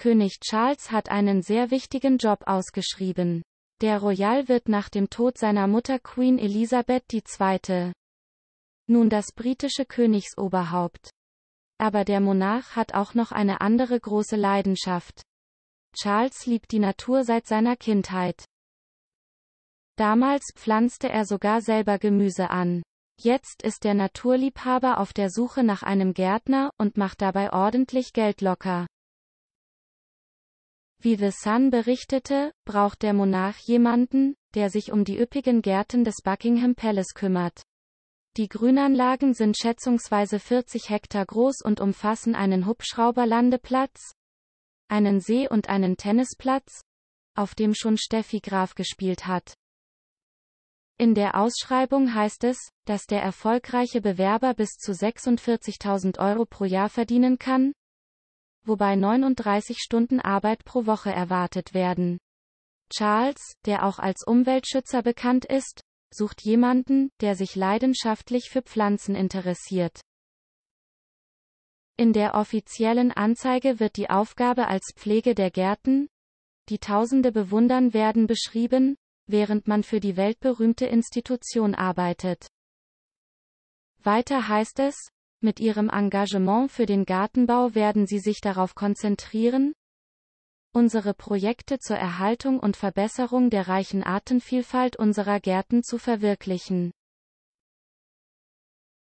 König Charles hat einen sehr wichtigen Job ausgeschrieben. Der Royal wird nach dem Tod seiner Mutter Queen Elisabeth II. nun das britische Königsoberhaupt. Aber der Monarch hat auch noch eine andere große Leidenschaft. Charles liebt die Natur seit seiner Kindheit. Damals pflanzte er sogar selber Gemüse an. Jetzt ist der Naturliebhaber auf der Suche nach einem Gärtner und macht dabei ordentlich Geld locker. Wie The Sun berichtete, braucht der Monarch jemanden, der sich um die üppigen Gärten des Buckingham Palace kümmert. Die Grünanlagen sind schätzungsweise 40 Hektar groß und umfassen einen Hubschrauberlandeplatz, einen See und einen Tennisplatz, auf dem schon Steffi Graf gespielt hat. In der Ausschreibung heißt es, dass der erfolgreiche Bewerber bis zu 46.000 Euro pro Jahr verdienen kann, wobei 39 Stunden Arbeit pro Woche erwartet werden. Charles, der auch als Umweltschützer bekannt ist, sucht jemanden, der sich leidenschaftlich für Pflanzen interessiert. In der offiziellen Anzeige wird die Aufgabe als Pflege der Gärten, die Tausende bewundern werden beschrieben, während man für die weltberühmte Institution arbeitet. Weiter heißt es, mit ihrem Engagement für den Gartenbau werden sie sich darauf konzentrieren, unsere Projekte zur Erhaltung und Verbesserung der reichen Artenvielfalt unserer Gärten zu verwirklichen.